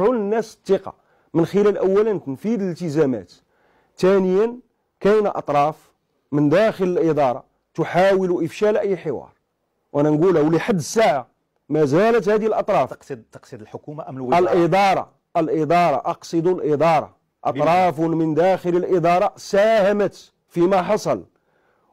رجعوا للناس الثقه من خلال اولا تنفيذ الالتزامات ثانيا كاين اطراف من داخل الاداره تحاول افشال اي حوار وانا نقولها ولحد الساعه ما زالت هذه الاطراف تقصد تقصد الحكومه ام الوزاره الاداره الاداره اقصد الاداره اطراف من داخل الاداره ساهمت فيما حصل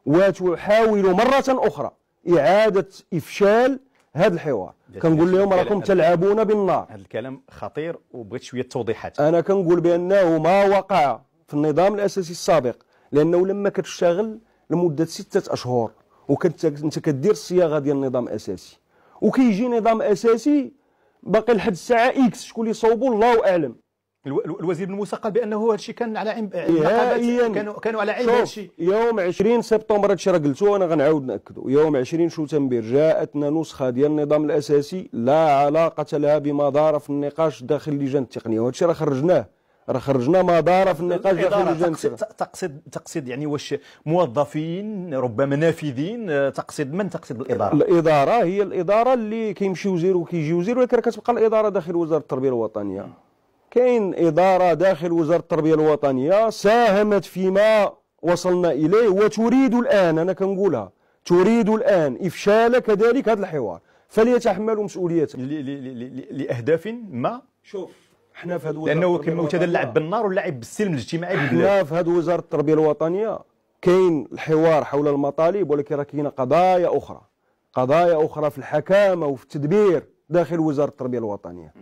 وتحاول مره اخرى اعاده افشال هذا الحوار كنقول لهم راكم تلعبون بالنار هذا الكلام خطير وبغيت شويه توضيحات انا كنقول بانه ما وقع في النظام الاساسي السابق لانه لما كتشتغل لمده سته اشهر وكنت انت كدير الصياغه ديال النظام الاساسي وكيجي نظام اساسي باقي لحد الساعه اكس شكون اللي صوبوا الله اعلم الوزير بن موسى قال بانه هذا الشيء كان على علم كانوا كانوا على علم هذا الشيء يوم 20 سبتمبر هذا الشيء راه قلته وانا غنعاود ناكدو يوم 20 شتنبر جاءتنا نسخه ديال النظام الاساسي لا علاقه لها بما دار في النقاش داخل اللجان التقنيه وهذا الشيء راه خرجناه راه خرجنا ما دار في النقاش داخل اللجان تقصد تقصد يعني واش موظفين ربما نافذين آه، تقصد من تقصد الاداره الاداره هي الاداره اللي كيمشي وزير وكيجي وزير ولكن كتبقى الاداره داخل وزاره التربيه الوطنيه كاين إدارة داخل وزارة التربية الوطنية ساهمت فيما وصلنا إليه وتريد الآن أنا كنقولها تريد الآن إفشال كذلك هذا الحوار فليتحملوا مسؤوليته لأهداف ما شوف حنا في هذا لأنه كما قلت هذا بالنار واللعب بالسلم الاجتماعي حنا في هذا وزارة التربية الوطنية كاين الحوار حول المطالب ولكن راه كاينه قضايا أخرى قضايا أخرى في الحكامة وفي التدبير داخل وزارة التربية الوطنية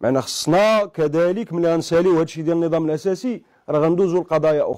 معنا خصنا كذلك ملي غنساليو هادشي ديال النظام الاساسي راه غندوزو لقضايا اخرى